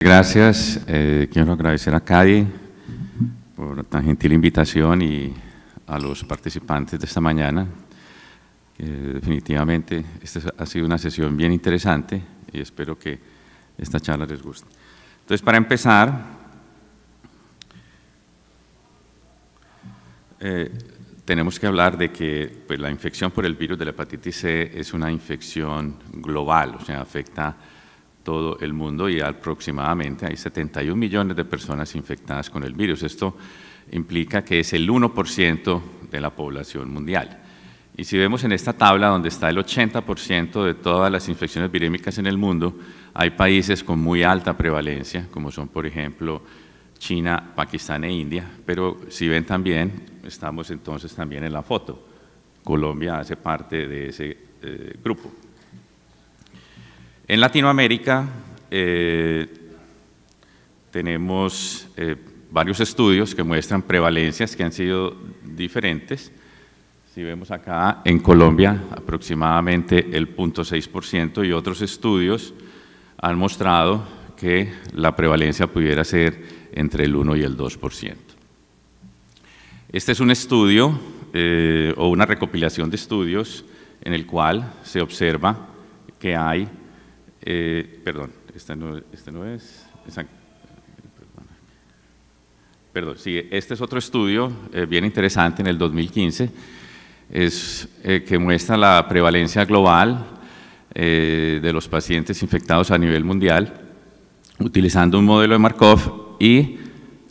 Gracias, eh, quiero agradecer a CADI por tan gentil invitación y a los participantes de esta mañana. definitivamente, esta ha sido una sesión bien interesante y espero que esta charla les guste. Entonces, para empezar, eh, tenemos que hablar de que pues, la infección por el virus de la hepatitis C es una infección global, o sea, afecta a todo el mundo y aproximadamente hay 71 millones de personas infectadas con el virus. Esto implica que es el 1% de la población mundial. Y si vemos en esta tabla donde está el 80% de todas las infecciones virémicas en el mundo, hay países con muy alta prevalencia, como son por ejemplo China, Pakistán e India, pero si ven también, estamos entonces también en la foto. Colombia hace parte de ese eh, grupo. En Latinoamérica eh, tenemos eh, varios estudios que muestran prevalencias que han sido diferentes. Si vemos acá, en Colombia aproximadamente el 0.6% y otros estudios han mostrado que la prevalencia pudiera ser entre el 1 y el 2%. Este es un estudio eh, o una recopilación de estudios en el cual se observa que hay eh, perdón, este no, este es. perdón, sí, este es otro estudio eh, bien interesante en el 2015, es, eh, que muestra la prevalencia global de los pacientes infectados a nivel mundial, utilizando un modelo de Markov y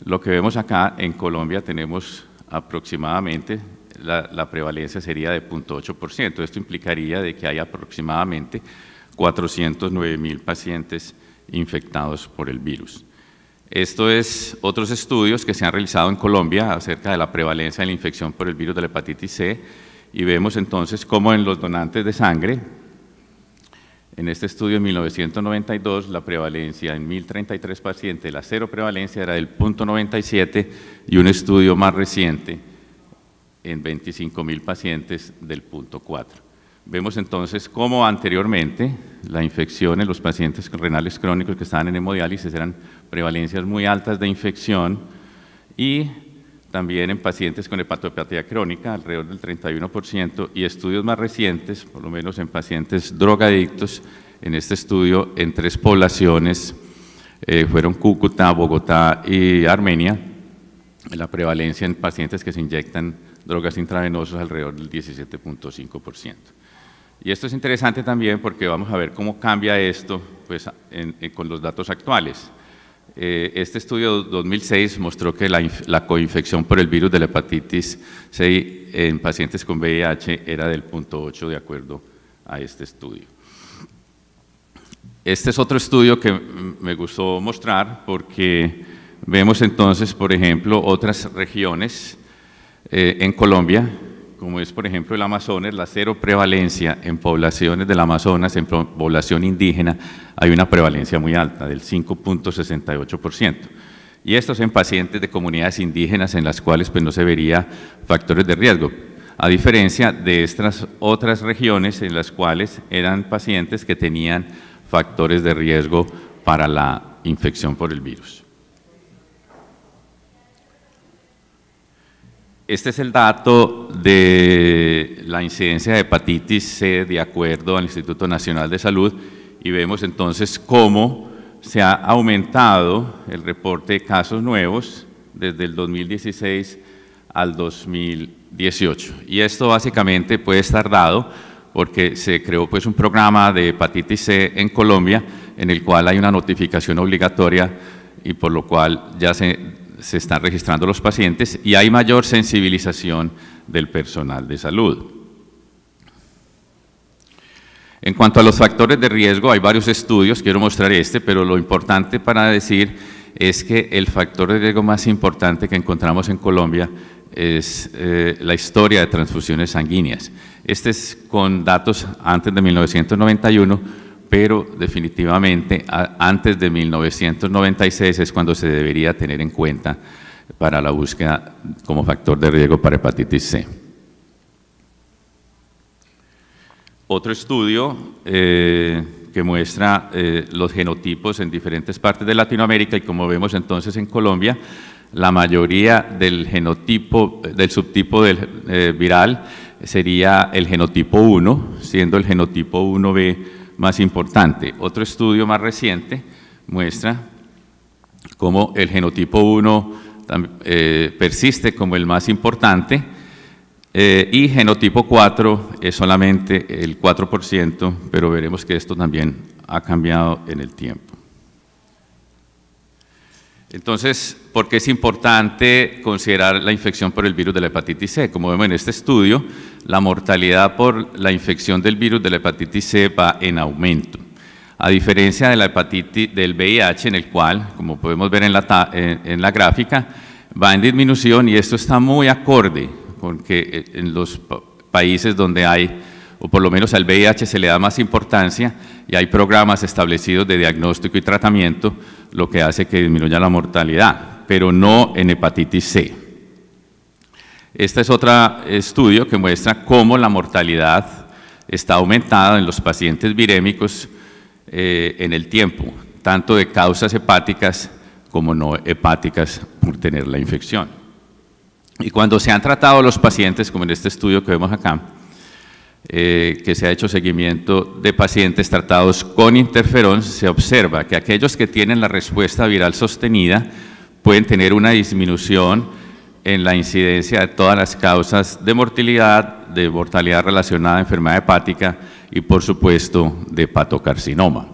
lo que vemos acá en Colombia tenemos aproximadamente la, prevalencia sería de 0.8%. Esto implicaría de que hay aproximadamente 409 mil pacientes infectados por el virus. Esto es otros estudios que se han realizado en Colombia acerca de la prevalencia de la infección por el virus de la hepatitis C y vemos entonces cómo en los donantes de sangre, en este estudio en 1992, la prevalencia en 1033 pacientes, la cero prevalencia era del 97 y un estudio más reciente en 25.000 pacientes del punto 4. Vemos entonces cómo anteriormente la infección en los pacientes con renales crónicos que estaban en hemodiálisis eran prevalencias muy altas de infección y también en pacientes con hepatopatía crónica, alrededor del 31%, y estudios más recientes, por lo menos en pacientes drogadictos, en este estudio en tres poblaciones, eh, fueron Cúcuta, Bogotá y Armenia, la prevalencia en pacientes que se inyectan drogas intravenosas alrededor del 17.5%. Y esto es interesante también porque vamos a ver cómo cambia esto pues, con los datos actuales. Eh, este estudio 2006 mostró que la, coinfección por el virus de la hepatitis C en pacientes con VIH era del 0.8 de acuerdo a este estudio. Este es otro estudio que me gustó mostrar porque vemos entonces, por ejemplo, otras regiones eh, en Colombia como es por ejemplo el Amazonas, la cero prevalencia en poblaciones del Amazonas, en población indígena, hay una prevalencia muy alta, del 5.68%. Y esto es en pacientes de comunidades indígenas en las cuales pues, no se vería factores de riesgo, a diferencia de estas otras regiones en las cuales eran pacientes que tenían factores de riesgo para la infección por el virus. Este es el dato de la incidencia de hepatitis C de acuerdo al Instituto Nacional de Salud y vemos entonces cómo se ha aumentado el reporte de casos nuevos desde el 2016 al 2018. Y esto básicamente puede estar dado porque se creó pues un programa de hepatitis C en Colombia en el cual hay una notificación obligatoria y por lo cual ya se se están registrando los pacientes y hay mayor sensibilización del personal de salud. En cuanto a los factores de riesgo, hay varios estudios, quiero mostrar este, pero lo importante para decir es que el factor de riesgo más importante que encontramos en Colombia es eh, la historia de transfusiones sanguíneas. Este es con datos antes de 1991, pero definitivamente antes de 1996 es cuando se debería tener en cuenta para la búsqueda como factor de riesgo para hepatitis C. Otro estudio eh, que muestra eh, los genotipos en diferentes partes de Latinoamérica y como vemos entonces en Colombia, la mayoría del genotipo, del subtipo del, eh, viral sería el genotipo 1, siendo el genotipo 1B más importante. Otro estudio más reciente muestra cómo el genotipo 1 eh, persiste como el más importante eh, y genotipo 4 es solamente el 4%, pero veremos que esto también ha cambiado en el tiempo. Entonces, ¿por qué es importante considerar la infección por el virus de la hepatitis C? Como vemos en este estudio, la mortalidad por la infección del virus de la hepatitis C va en aumento. A diferencia de la hepatitis del VIH, en el cual, como podemos ver en la, gráfica, va en disminución y esto está muy acorde con que eh, en los países donde hay, o por lo menos al VIH se le da más importancia y hay programas establecidos de diagnóstico y tratamiento, lo que hace que disminuya la mortalidad, pero no en hepatitis C. Este es otro estudio que muestra cómo la mortalidad está aumentada en los pacientes virémicos eh, en el tiempo, tanto de causas hepáticas como no hepáticas por tener la infección. Y cuando se han tratado los pacientes, como en este estudio que vemos acá, eh, que se ha hecho seguimiento de pacientes tratados con interferón, se observa que aquellos que tienen la respuesta viral sostenida pueden tener una disminución en la incidencia de todas las causas de mortalidad, de mortalidad relacionada a enfermedad hepática y, por supuesto, de patocarcinoma.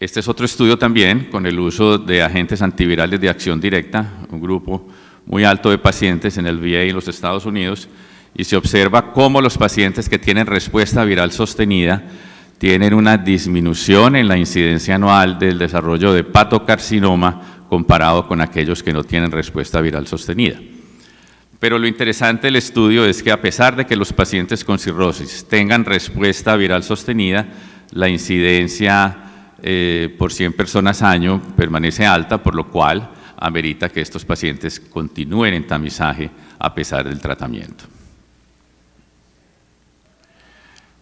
Este es otro estudio también con el uso de agentes antivirales de acción directa, un grupo muy alto de pacientes en el VA y en los Estados Unidos, y se observa cómo los pacientes que tienen respuesta viral sostenida tienen una disminución en la incidencia anual del desarrollo de patocarcinoma comparado con aquellos que no tienen respuesta viral sostenida. Pero lo interesante del estudio es que a pesar de que los pacientes con cirrosis tengan respuesta viral sostenida, la incidencia eh, por 100 personas año permanece alta, por lo cual amerita que estos pacientes continúen en tamizaje a pesar del tratamiento.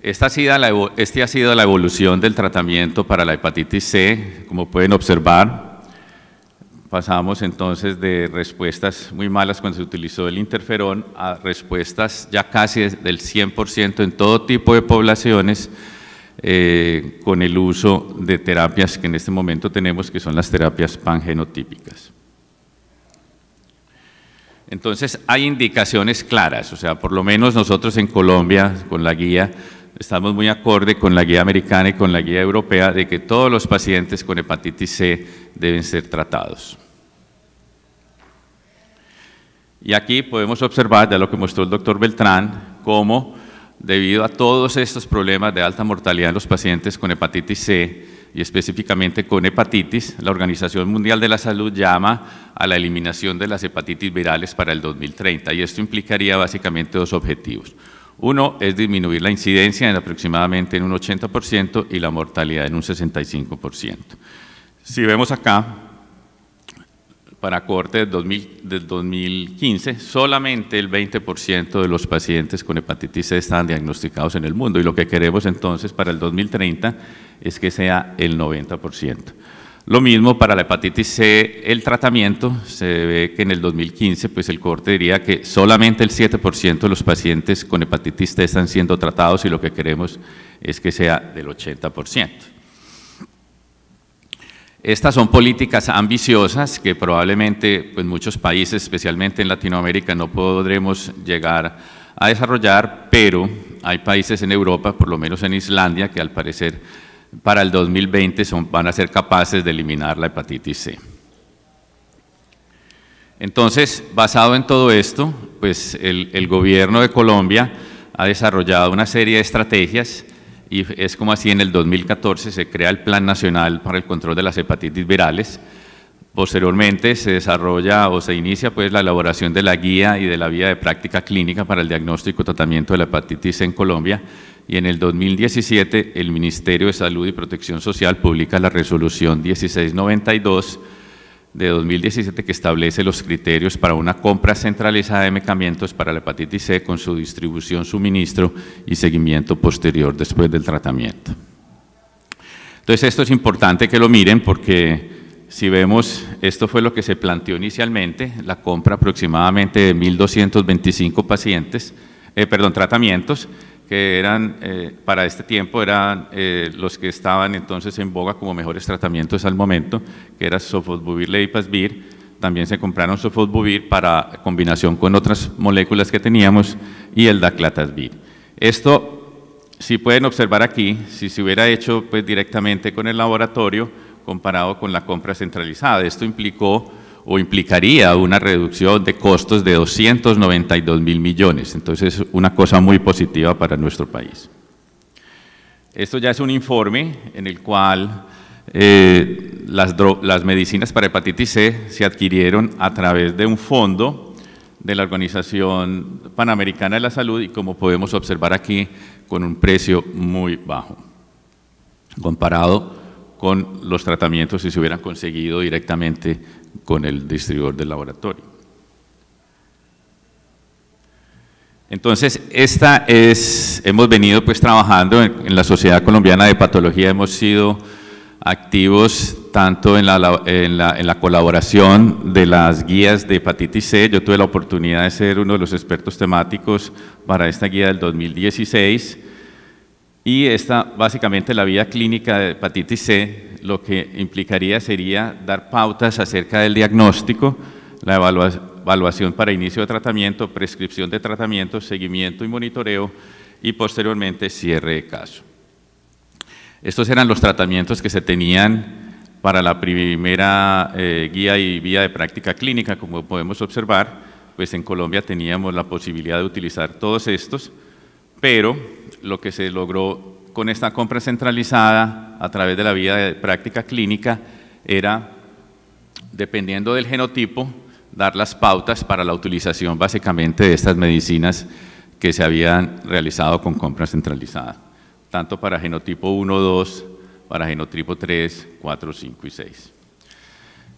Esta ha, sido la, este ha sido la evolución del tratamiento para la hepatitis C, como pueden observar. Pasamos entonces de respuestas muy malas cuando se utilizó el interferón a respuestas ya casi del 100% en todo tipo de poblaciones eh, con el uso de terapias que en este momento tenemos, que son las terapias pangenotípicas. Entonces hay indicaciones claras, o sea, por lo menos nosotros en Colombia, con la guía, estamos muy acorde con la guía americana y con la guía europea de que todos los pacientes con hepatitis C deben ser tratados. Y aquí podemos observar, de lo que mostró el doctor Beltrán, cómo debido a todos estos problemas de alta mortalidad en los pacientes con hepatitis C y específicamente con hepatitis, la Organización Mundial de la Salud llama a la eliminación de las hepatitis virales para el 2030 y esto implicaría básicamente dos objetivos. Uno es disminuir la incidencia en aproximadamente en un 80% y la mortalidad en un 65%. Si vemos acá, para corte del, 2015, solamente el 20% de los pacientes con hepatitis C están diagnosticados en el mundo y lo que queremos entonces para el 2030 es que sea el 90%. Lo mismo para la hepatitis C, el tratamiento, se ve que en el 2015, pues el corte diría que solamente el 7% de los pacientes con hepatitis C están siendo tratados y lo que queremos es que sea del 80%. Estas son políticas ambiciosas que probablemente pues, muchos países, especialmente en Latinoamérica, no podremos llegar a desarrollar, pero hay países en Europa, por lo menos en Islandia, que al parecer para el 2020 son, van a ser capaces de eliminar la hepatitis C. Entonces, basado en todo esto, pues el, gobierno de Colombia ha desarrollado una serie de estrategias y es como así en el 2014 se crea el Plan Nacional para el Control de las Hepatitis Virales. Posteriormente se desarrolla o se inicia pues la elaboración de la guía y de la vía de práctica clínica para el diagnóstico y tratamiento de la hepatitis en Colombia y en el 2017 el Ministerio de Salud y Protección Social publica la resolución 1692 de 2017 que establece los criterios para una compra centralizada de medicamentos para la hepatitis C con su distribución, suministro y seguimiento posterior después del tratamiento. Entonces esto es importante que lo miren porque si vemos, esto fue lo que se planteó inicialmente, la compra aproximadamente de 1.225 pacientes, eh, perdón, tratamientos, que eran, eh, para este tiempo, eran eh, los que estaban entonces en boga como mejores tratamientos al momento, que era sofosbuvir, leipasvir, también se compraron sofosbuvir para combinación con otras moléculas que teníamos y el daclatasvir. Esto, si pueden observar aquí, si se hubiera hecho pues, directamente con el laboratorio, comparado con la compra centralizada. Esto implicó o implicaría una reducción de costos de 292 mil millones. Entonces, una cosa muy positiva para nuestro país. Esto ya es un informe en el cual eh, las, las medicinas para hepatitis C se adquirieron a través de un fondo de la Organización Panamericana de la Salud y como podemos observar aquí, con un precio muy bajo, comparado con los tratamientos si se hubieran conseguido directamente con el distribuidor del laboratorio. Entonces, esta es, hemos venido pues trabajando en, la Sociedad Colombiana de Patología, hemos sido activos tanto en la, en, la, en la, colaboración de las guías de hepatitis C. Yo tuve la oportunidad de ser uno de los expertos temáticos para esta guía del 2016 y esta básicamente la vía clínica de hepatitis C lo que implicaría sería dar pautas acerca del diagnóstico, la evaluación para inicio de tratamiento, prescripción de tratamiento, seguimiento y monitoreo y posteriormente cierre de caso. Estos eran los tratamientos que se tenían para la primera eh, guía y vía de práctica clínica, como podemos observar, pues en Colombia teníamos la posibilidad de utilizar todos estos, pero lo que se logró con esta compra centralizada a través de la vía de práctica clínica era, dependiendo del genotipo, dar las pautas para la utilización básicamente de estas medicinas que se habían realizado con compra centralizada, tanto para genotipo 1, 2, para genotipo 3, 4, 5 y 6.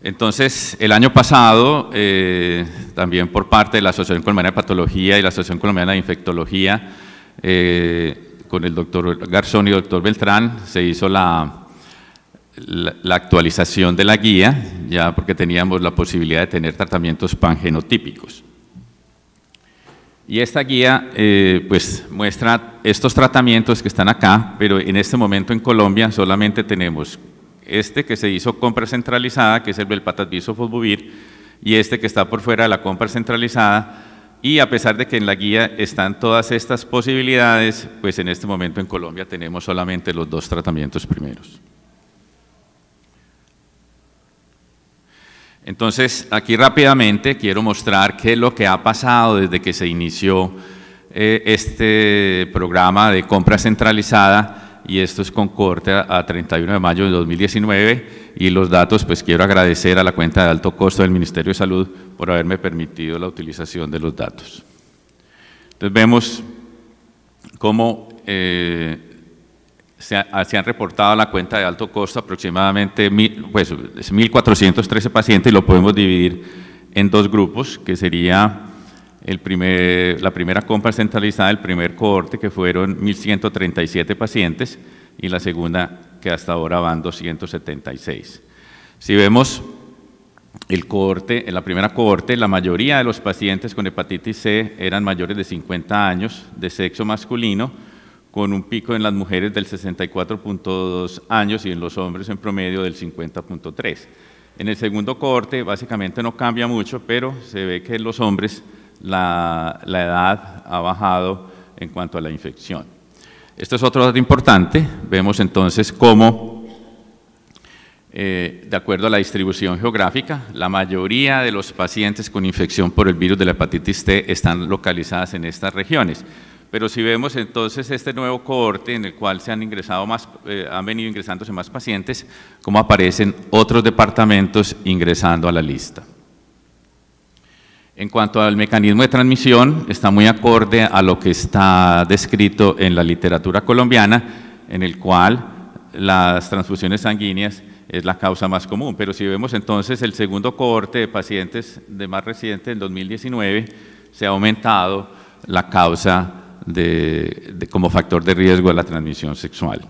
Entonces, el año pasado, eh, también por parte de la Asociación Colombiana de Patología y la Asociación Colombiana de Infectología, eh, con el doctor Garzón y el doctor Beltrán se hizo la, actualización de la guía, ya porque teníamos la posibilidad de tener tratamientos pangenotípicos. Y esta guía eh, pues muestra estos tratamientos que están acá, pero en este momento en Colombia solamente tenemos este que se hizo compra centralizada, que es el belpatasbisofosbuvir, y este que está por fuera de la compra centralizada, y a pesar de que en la guía están todas estas posibilidades, pues en este momento en Colombia tenemos solamente los dos tratamientos primeros. Entonces, aquí rápidamente quiero mostrar qué es lo que ha pasado desde que se inició eh, este programa de compra centralizada y esto es con corte a 31 de mayo de 2019 y los datos, pues quiero agradecer a la cuenta de alto costo del Ministerio de Salud por haberme permitido la utilización de los datos. Entonces vemos cómo eh, ah, se, han reportado a la cuenta de alto costo aproximadamente mil, pues, 1.413 pacientes y lo podemos dividir en dos grupos, que sería la primera compra centralizada, el primer cohorte, que fueron 1.137 pacientes, y la segunda, que hasta ahora van 276. Si vemos el cohorte, en la primera cohorte, la mayoría de los pacientes con hepatitis C eran mayores de 50 años, de sexo masculino, con un pico en las mujeres del 64.2 años y en los hombres en promedio del 50.3. En el segundo cohorte, básicamente no cambia mucho, pero se ve que los hombres la, edad ha bajado en cuanto a la infección. Esto es otro dato importante. Vemos entonces cómo, eh, de acuerdo a la distribución geográfica, la mayoría de los pacientes con infección por el virus de la hepatitis T están localizadas en estas regiones. Pero si vemos entonces este nuevo cohorte en el cual se han ingresado más, eh, han venido ingresándose más pacientes, cómo aparecen otros departamentos ingresando a la lista. En cuanto al mecanismo de transmisión, está muy acorde a lo que está descrito en la literatura colombiana, en el cual las transfusiones sanguíneas es la causa más común. Pero si vemos entonces el segundo cohorte de pacientes de más reciente, en 2019, se ha aumentado la causa como factor de riesgo de la transmisión sexual.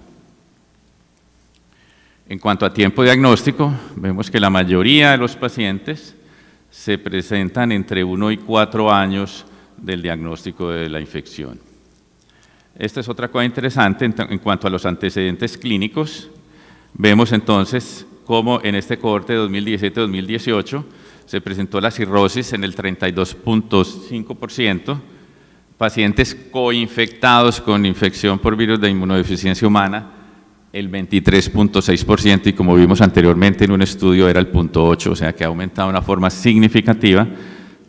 En cuanto a tiempo diagnóstico, vemos que la mayoría de los pacientes se presentan entre 1 y 4 años del diagnóstico de la infección. Esta es otra cosa interesante en, cuanto a los antecedentes clínicos. Vemos entonces cómo en este corte de 2017-2018 se presentó la cirrosis en el 32.5%, pacientes coinfectados con infección por virus de inmunodeficiencia humana el 23.6% y como vimos anteriormente en un estudio era el 0.8, o sea que ha aumentado de una forma significativa.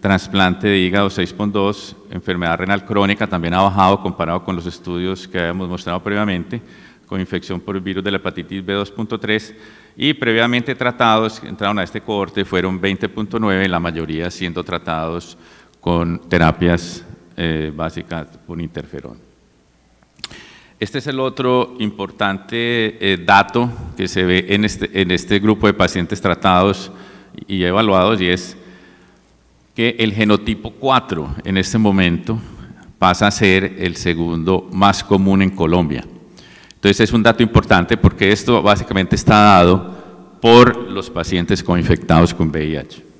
Trasplante de hígado 6.2, enfermedad renal crónica también ha bajado comparado con los estudios que habíamos mostrado previamente, con infección por el virus de la hepatitis B2.3 y previamente tratados que entraron a este cohorte fueron 20.9, la mayoría siendo tratados con terapias eh, básicas por interferón. Este es el otro importante eh, dato que se ve en este, en este grupo de pacientes tratados y evaluados y es que el genotipo 4 en este momento pasa a ser el segundo más común en Colombia. Entonces es un dato importante porque esto básicamente está dado por los pacientes coinfectados con VIH.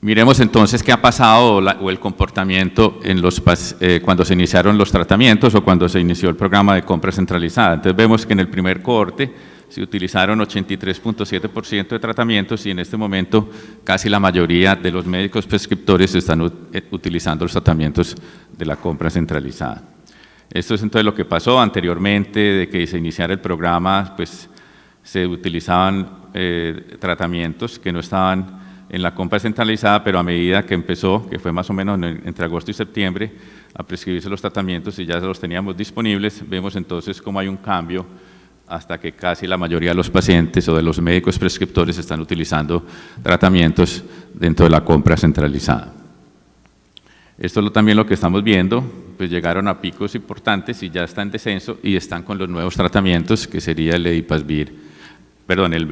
Miremos entonces qué ha pasado o, el comportamiento eh, cuando se iniciaron los tratamientos o cuando se inició el programa de compra centralizada. Entonces vemos que en el primer cohorte se utilizaron 83.7% de tratamientos y en este momento casi la mayoría de los médicos prescriptores están eh, utilizando los tratamientos de la compra centralizada. Esto es entonces lo que pasó anteriormente de que se iniciara el programa, pues se utilizaban eh, tratamientos que no estaban en la compra centralizada, pero a medida que empezó, que fue más o menos entre agosto y septiembre, a prescribirse los tratamientos y ya los teníamos disponibles, vemos entonces cómo hay un cambio hasta que casi la mayoría de los pacientes o de los médicos prescriptores están utilizando tratamientos dentro de la compra centralizada. Esto es también lo que estamos viendo, pues llegaron a picos importantes y ya están en descenso y están con los nuevos tratamientos que sería el edipasvir, perdón, el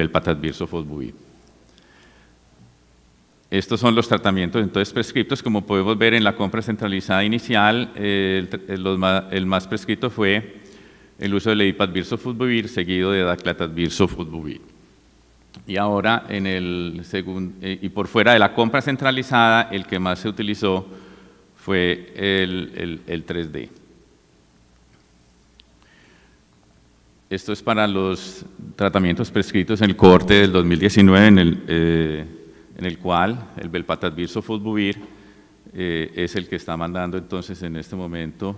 estos son los tratamientos entonces prescritos, como podemos ver en la compra centralizada inicial, el, eh, más prescrito fue el uso del Virso seguido de Daclatatbir Y ahora en el eh, y por fuera de la compra centralizada, el que más se utilizó fue el, 3D. Esto es para los tratamientos prescritos en el corte del 2019 en el eh, en el cual el Belpatatbir Sofosbuvir eh, es el que está mandando entonces en este momento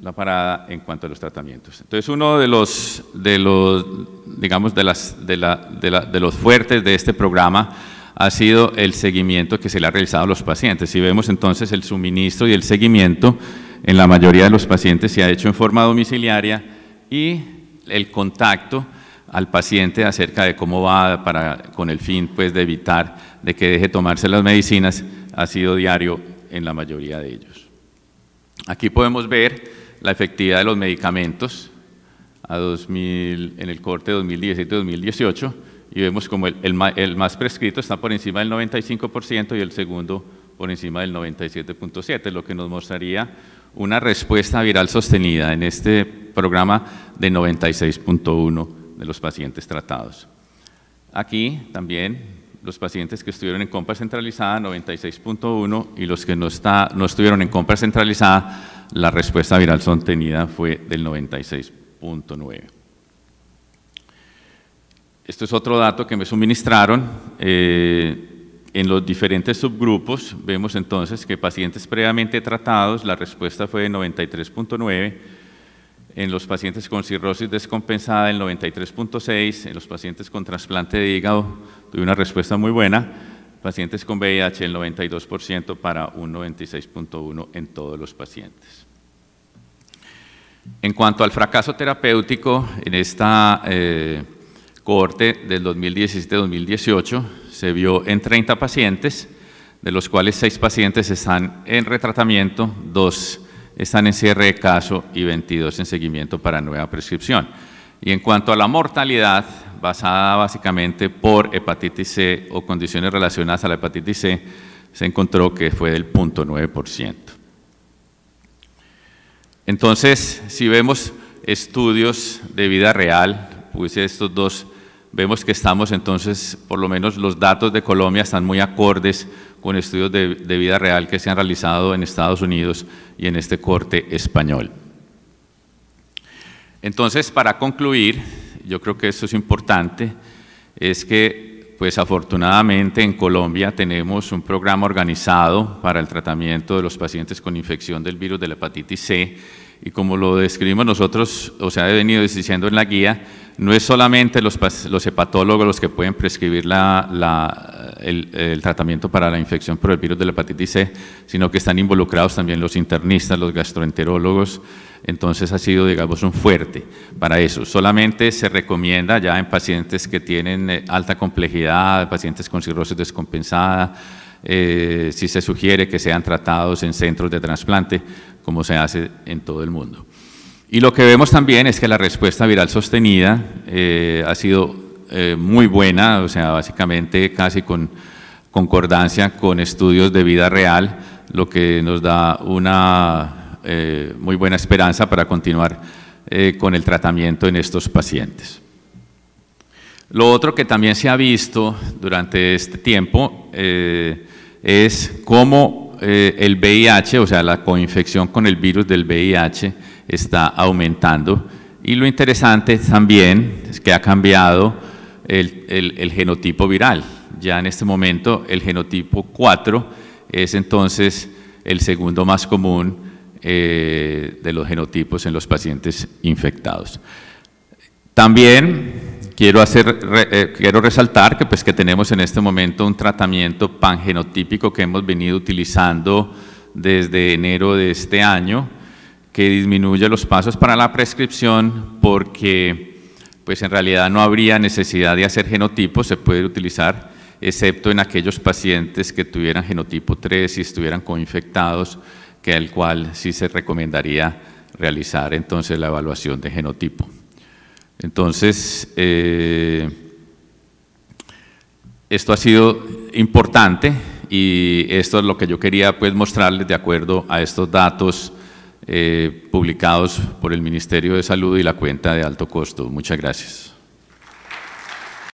la parada en cuanto a los tratamientos. Entonces uno de los, de los digamos, de, las, de, la, de los fuertes de este programa ha sido el seguimiento que se le ha realizado a los pacientes. Si vemos entonces el suministro y el seguimiento, en la mayoría de los pacientes se ha hecho en forma domiciliaria y el contacto al paciente acerca de cómo va para, con el fin pues, de evitar de que deje tomarse las medicinas ha sido diario en la mayoría de ellos. Aquí podemos ver la efectividad de los medicamentos en el corte 2017-2018 y vemos como el, más prescrito está por encima del 95% y el segundo por encima del 97.7%, lo que nos mostraría una respuesta viral sostenida en este programa de 96.1% los pacientes tratados. Aquí también los pacientes que estuvieron en compra centralizada, 96.1, y los que no, estuvieron en compra centralizada, la respuesta viral sostenida fue del 96.9. Esto es otro dato que me suministraron. Eh, en los diferentes subgrupos vemos entonces que pacientes previamente tratados, la respuesta fue de 93.9, en los pacientes con cirrosis descompensada el 93.6, en los pacientes con trasplante de hígado tuve una respuesta muy buena, pacientes con VIH el 92% para un 96.1 en todos los pacientes. En cuanto al fracaso terapéutico, en esta eh, cohorte del 2017-2018 se vio en 30 pacientes, de los cuales 6 pacientes están en retratamiento, 2 están en cierre de caso y 22 en seguimiento para nueva prescripción. Y en cuanto a la mortalidad, basada básicamente por hepatitis C o condiciones relacionadas a la hepatitis C, se encontró que fue del 0.9%. Entonces, si vemos estudios de vida real, puse estos dos vemos que estamos entonces, por lo menos los datos de Colombia están muy acordes con estudios de, vida real que se han realizado en Estados Unidos y en este corte español. Entonces, para concluir, yo creo que esto es importante, es que pues afortunadamente en Colombia tenemos un programa organizado para el tratamiento de los pacientes con infección del virus de la hepatitis C y como lo describimos nosotros, o sea, he venido diciendo en la guía, no es solamente los, hepatólogos los que pueden prescribir la, el, el, tratamiento para la infección por el virus de la hepatitis C, sino que están involucrados también los internistas, los gastroenterólogos, entonces ha sido, digamos, un fuerte para eso. Solamente se recomienda ya en pacientes que tienen eh, alta complejidad, pacientes con cirrosis descompensada, eh, si se sugiere que sean tratados en centros de trasplante, como se hace en todo el mundo. Y lo que vemos también es que la respuesta viral sostenida eh, ha sido eh, muy buena, o sea, básicamente casi con concordancia con estudios de vida real, lo que nos da una muy buena esperanza para continuar con el tratamiento en estos pacientes. Lo otro que también se ha visto durante este tiempo es cómo eh, el VIH, o sea, la coinfección con el virus del VIH está aumentando. Y lo interesante también es que ha cambiado el, genotipo viral. Ya en este momento el genotipo 4 es entonces el segundo más común eh, de los genotipos en los pacientes infectados. También quiero, hacer, eh, quiero resaltar que, pues, que tenemos en este momento un tratamiento pangenotípico que hemos venido utilizando desde enero de este año, que disminuye los pasos para la prescripción porque pues en realidad no habría necesidad de hacer genotipos, se puede utilizar excepto en aquellos pacientes que tuvieran genotipo 3 y estuvieran coinfectados, que el cual sí se recomendaría realizar entonces la evaluación de genotipo. Entonces, eh, esto ha sido importante y esto es lo que yo quería pues, mostrarles de acuerdo a estos datos eh, publicados por el Ministerio de Salud y la cuenta de alto costo. Muchas gracias.